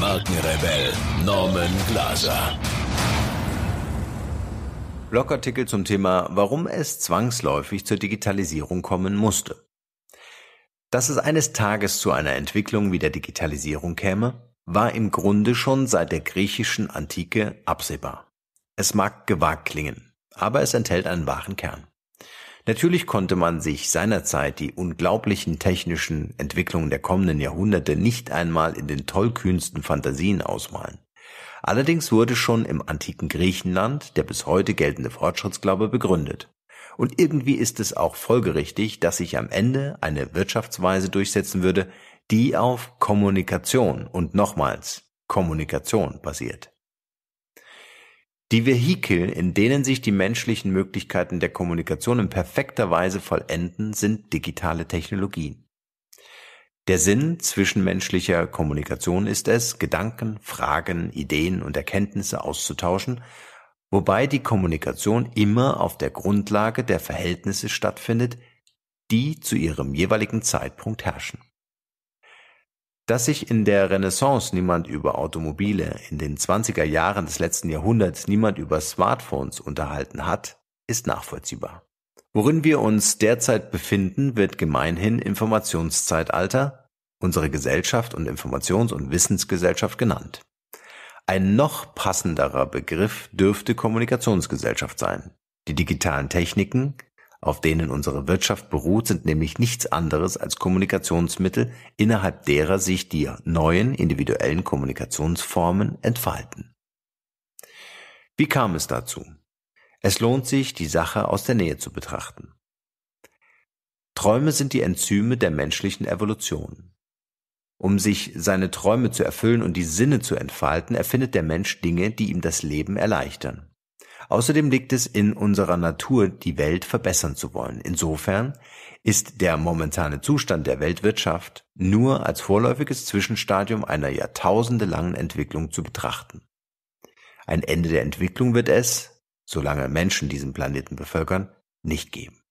Markenrebell Norman Glaser. Blogartikel zum Thema, warum es zwangsläufig zur Digitalisierung kommen musste. Dass es eines Tages zu einer Entwicklung wie der Digitalisierung käme, war im Grunde schon seit der griechischen Antike absehbar. Es mag gewagt klingen, aber es enthält einen wahren Kern. Natürlich konnte man sich seinerzeit die unglaublichen technischen Entwicklungen der kommenden Jahrhunderte nicht einmal in den tollkühnsten Fantasien ausmalen. Allerdings wurde schon im antiken Griechenland der bis heute geltende Fortschrittsglaube begründet. Und irgendwie ist es auch folgerichtig, dass sich am Ende eine Wirtschaftsweise durchsetzen würde, die auf Kommunikation und nochmals Kommunikation basiert. Die Vehikel, in denen sich die menschlichen Möglichkeiten der Kommunikation in perfekter Weise vollenden, sind digitale Technologien. Der Sinn zwischenmenschlicher Kommunikation ist es, Gedanken, Fragen, Ideen und Erkenntnisse auszutauschen, wobei die Kommunikation immer auf der Grundlage der Verhältnisse stattfindet, die zu ihrem jeweiligen Zeitpunkt herrschen. Dass sich in der Renaissance niemand über Automobile, in den 20er Jahren des letzten Jahrhunderts niemand über Smartphones unterhalten hat, ist nachvollziehbar. Worin wir uns derzeit befinden, wird gemeinhin Informationszeitalter, unsere Gesellschaft und Informations- und Wissensgesellschaft genannt. Ein noch passenderer Begriff dürfte Kommunikationsgesellschaft sein. Die digitalen Techniken, auf denen unsere Wirtschaft beruht, sind nämlich nichts anderes als Kommunikationsmittel, innerhalb derer sich die neuen individuellen Kommunikationsformen entfalten. Wie kam es dazu? Es lohnt sich, die Sache aus der Nähe zu betrachten. Träume sind die Enzyme der menschlichen Evolution. Um sich seine Träume zu erfüllen und die Sinne zu entfalten, erfindet der Mensch Dinge, die ihm das Leben erleichtern. Außerdem liegt es in unserer Natur, die Welt verbessern zu wollen. Insofern ist der momentane Zustand der Weltwirtschaft nur als vorläufiges Zwischenstadium einer jahrtausendelangen Entwicklung zu betrachten. Ein Ende der Entwicklung wird es, solange Menschen diesen Planeten bevölkern, nicht geben.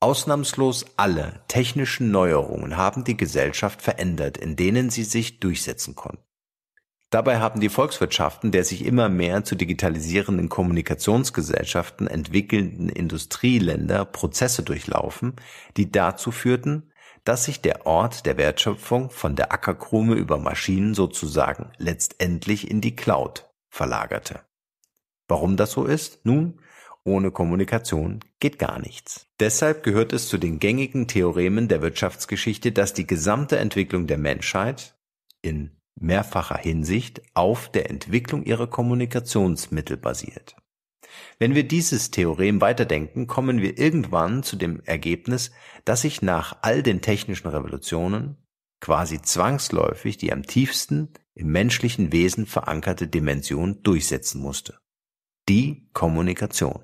Ausnahmslos alle technischen Neuerungen haben die Gesellschaft verändert, in denen sie sich durchsetzen konnten. Dabei haben die Volkswirtschaften der sich immer mehr zu digitalisierenden Kommunikationsgesellschaften entwickelnden Industrieländer Prozesse durchlaufen, die dazu führten, dass sich der Ort der Wertschöpfung von der Ackerkrume über Maschinen sozusagen letztendlich in die Cloud verlagerte. Warum das so ist? Nun, ohne Kommunikation geht gar nichts. Deshalb gehört es zu den gängigen Theoremen der Wirtschaftsgeschichte, dass die gesamte Entwicklung der Menschheit in mehrfacher Hinsicht auf der Entwicklung ihrer Kommunikationsmittel basiert. Wenn wir dieses Theorem weiterdenken, kommen wir irgendwann zu dem Ergebnis, dass sich nach all den technischen Revolutionen quasi zwangsläufig die am tiefsten im menschlichen Wesen verankerte Dimension durchsetzen musste. Die Kommunikation.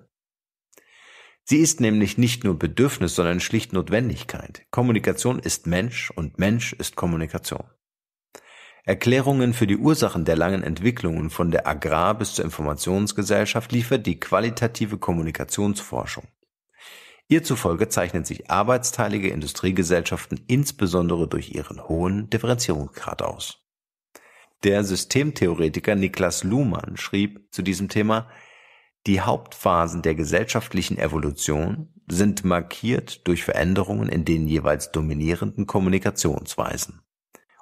Sie ist nämlich nicht nur Bedürfnis, sondern schlicht Notwendigkeit. Kommunikation ist Mensch und Mensch ist Kommunikation. Erklärungen für die Ursachen der langen Entwicklungen von der Agrar- bis zur Informationsgesellschaft liefert die qualitative Kommunikationsforschung. Ihr zufolge zeichnen sich arbeitsteilige Industriegesellschaften insbesondere durch ihren hohen Differenzierungsgrad aus. Der Systemtheoretiker Niklas Luhmann schrieb zu diesem Thema, die Hauptphasen der gesellschaftlichen Evolution sind markiert durch Veränderungen in den jeweils dominierenden Kommunikationsweisen.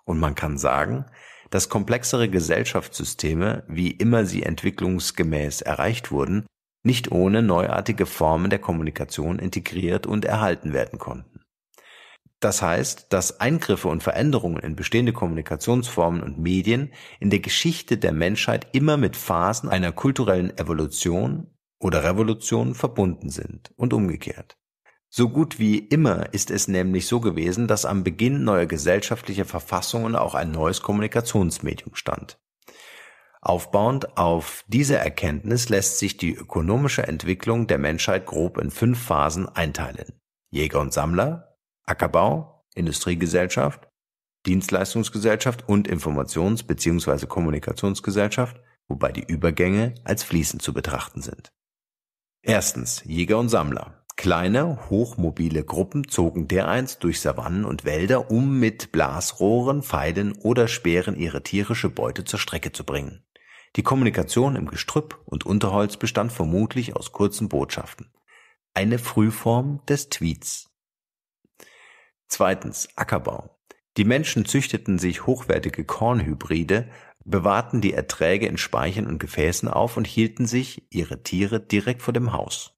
Und man kann sagen, dass komplexere Gesellschaftssysteme, wie immer sie entwicklungsgemäß erreicht wurden, nicht ohne neuartige Formen der Kommunikation integriert und erhalten werden konnten. Das heißt, dass Eingriffe und Veränderungen in bestehende Kommunikationsformen und Medien in der Geschichte der Menschheit immer mit Phasen einer kulturellen Evolution oder Revolution verbunden sind und umgekehrt. So gut wie immer ist es nämlich so gewesen, dass am Beginn neuer gesellschaftlicher Verfassungen auch ein neues Kommunikationsmedium stand. Aufbauend auf diese Erkenntnis lässt sich die ökonomische Entwicklung der Menschheit grob in fünf Phasen einteilen. Jäger und Sammler, Ackerbau, Industriegesellschaft, Dienstleistungsgesellschaft und Informations- bzw. Kommunikationsgesellschaft, wobei die Übergänge als fließend zu betrachten sind. Erstens Jäger und Sammler. Kleine, hochmobile Gruppen zogen dereinst durch Savannen und Wälder, um mit Blasrohren, Pfeilen oder Speeren ihre tierische Beute zur Strecke zu bringen. Die Kommunikation im Gestrüpp und Unterholz bestand vermutlich aus kurzen Botschaften. Eine Frühform des Tweets. Zweitens Ackerbau. Die Menschen züchteten sich hochwertige Kornhybride, bewahrten die Erträge in Speichern und Gefäßen auf und hielten sich ihre Tiere direkt vor dem Haus.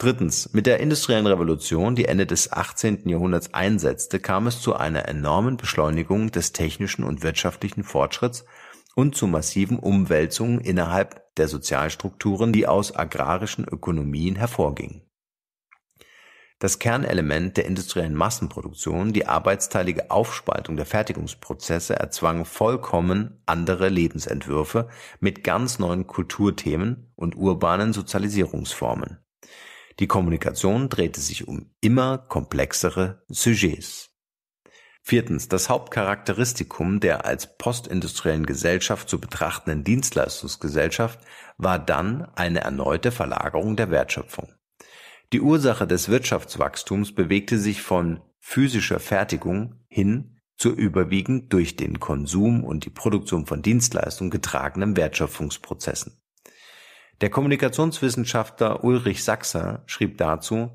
Drittens. Mit der industriellen Revolution, die Ende des 18. Jahrhunderts einsetzte, kam es zu einer enormen Beschleunigung des technischen und wirtschaftlichen Fortschritts und zu massiven Umwälzungen innerhalb der Sozialstrukturen, die aus agrarischen Ökonomien hervorgingen. Das Kernelement der industriellen Massenproduktion, die arbeitsteilige Aufspaltung der Fertigungsprozesse, erzwang vollkommen andere Lebensentwürfe mit ganz neuen Kulturthemen und urbanen Sozialisierungsformen. Die Kommunikation drehte sich um immer komplexere Sujets. Viertens, das Hauptcharakteristikum der als postindustriellen Gesellschaft zu betrachtenden Dienstleistungsgesellschaft war dann eine erneute Verlagerung der Wertschöpfung. Die Ursache des Wirtschaftswachstums bewegte sich von physischer Fertigung hin zur überwiegend durch den Konsum und die Produktion von Dienstleistungen getragenen Wertschöpfungsprozessen. Der Kommunikationswissenschaftler Ulrich Sachser schrieb dazu,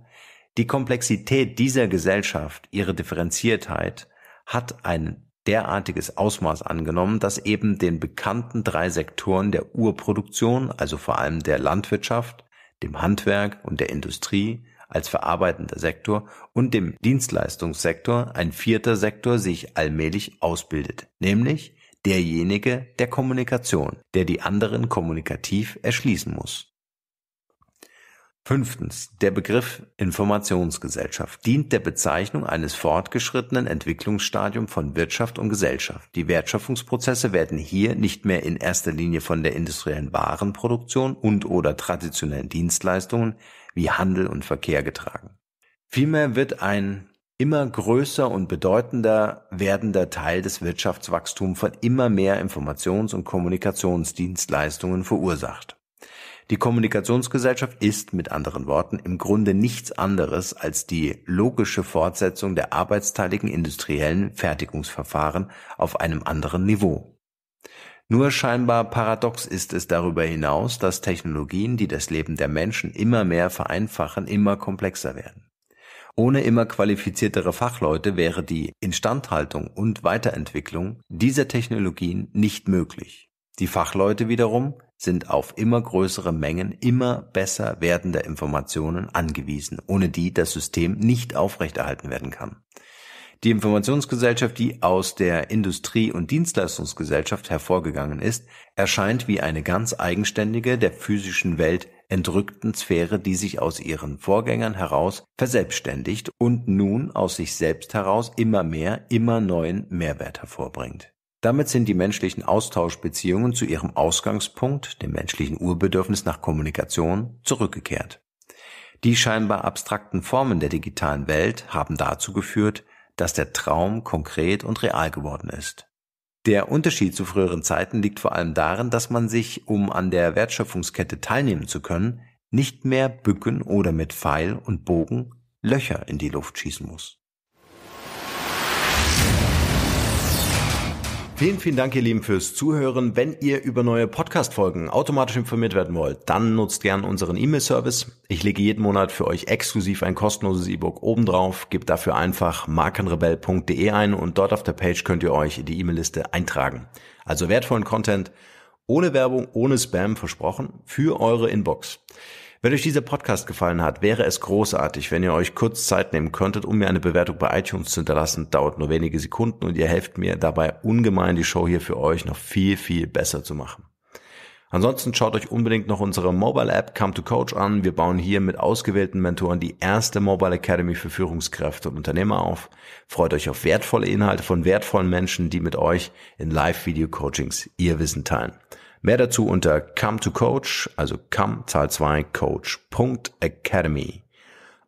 die Komplexität dieser Gesellschaft, ihre Differenziertheit, hat ein derartiges Ausmaß angenommen, dass eben den bekannten drei Sektoren der Urproduktion, also vor allem der Landwirtschaft, dem Handwerk und der Industrie als verarbeitender Sektor und dem Dienstleistungssektor ein vierter Sektor sich allmählich ausbildet, nämlich derjenige der Kommunikation, der die anderen kommunikativ erschließen muss. Fünftens. Der Begriff Informationsgesellschaft dient der Bezeichnung eines fortgeschrittenen Entwicklungsstadiums von Wirtschaft und Gesellschaft. Die Wertschöpfungsprozesse werden hier nicht mehr in erster Linie von der industriellen Warenproduktion und oder traditionellen Dienstleistungen wie Handel und Verkehr getragen. Vielmehr wird ein immer größer und bedeutender werdender Teil des Wirtschaftswachstums von immer mehr Informations- und Kommunikationsdienstleistungen verursacht. Die Kommunikationsgesellschaft ist mit anderen Worten im Grunde nichts anderes als die logische Fortsetzung der arbeitsteiligen industriellen Fertigungsverfahren auf einem anderen Niveau. Nur scheinbar paradox ist es darüber hinaus, dass Technologien, die das Leben der Menschen immer mehr vereinfachen, immer komplexer werden. Ohne immer qualifiziertere Fachleute wäre die Instandhaltung und Weiterentwicklung dieser Technologien nicht möglich. Die Fachleute wiederum sind auf immer größere Mengen immer besser werdender Informationen angewiesen, ohne die das System nicht aufrechterhalten werden kann. Die Informationsgesellschaft, die aus der Industrie- und Dienstleistungsgesellschaft hervorgegangen ist, erscheint wie eine ganz eigenständige, der physischen Welt entrückten Sphäre, die sich aus ihren Vorgängern heraus verselbstständigt und nun aus sich selbst heraus immer mehr, immer neuen Mehrwert hervorbringt. Damit sind die menschlichen Austauschbeziehungen zu ihrem Ausgangspunkt, dem menschlichen Urbedürfnis nach Kommunikation, zurückgekehrt. Die scheinbar abstrakten Formen der digitalen Welt haben dazu geführt, dass der Traum konkret und real geworden ist. Der Unterschied zu früheren Zeiten liegt vor allem darin, dass man sich, um an der Wertschöpfungskette teilnehmen zu können, nicht mehr bücken oder mit Pfeil und Bogen Löcher in die Luft schießen muss. Vielen, vielen Dank, ihr Lieben, fürs Zuhören. Wenn ihr über neue Podcast-Folgen automatisch informiert werden wollt, dann nutzt gern unseren E-Mail-Service. Ich lege jeden Monat für euch exklusiv ein kostenloses E-Book obendrauf. Gebt dafür einfach markenrebell.de ein und dort auf der Page könnt ihr euch in die E-Mail-Liste eintragen. Also wertvollen Content, ohne Werbung, ohne Spam versprochen, für eure Inbox. Wenn euch dieser Podcast gefallen hat, wäre es großartig, wenn ihr euch kurz Zeit nehmen könntet, um mir eine Bewertung bei iTunes zu hinterlassen. Dauert nur wenige Sekunden und ihr helft mir dabei ungemein, die Show hier für euch noch viel, viel besser zu machen. Ansonsten schaut euch unbedingt noch unsere Mobile App Come to Coach an. Wir bauen hier mit ausgewählten Mentoren die erste Mobile Academy für Führungskräfte und Unternehmer auf. Freut euch auf wertvolle Inhalte von wertvollen Menschen, die mit euch in Live-Video-Coachings ihr Wissen teilen. Mehr dazu unter come to coach, also come zahl 2 coach.academy.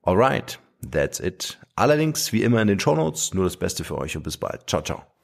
Alright, that's it. Allerdings wie immer in den Shownotes, nur das Beste für euch und bis bald. Ciao, ciao.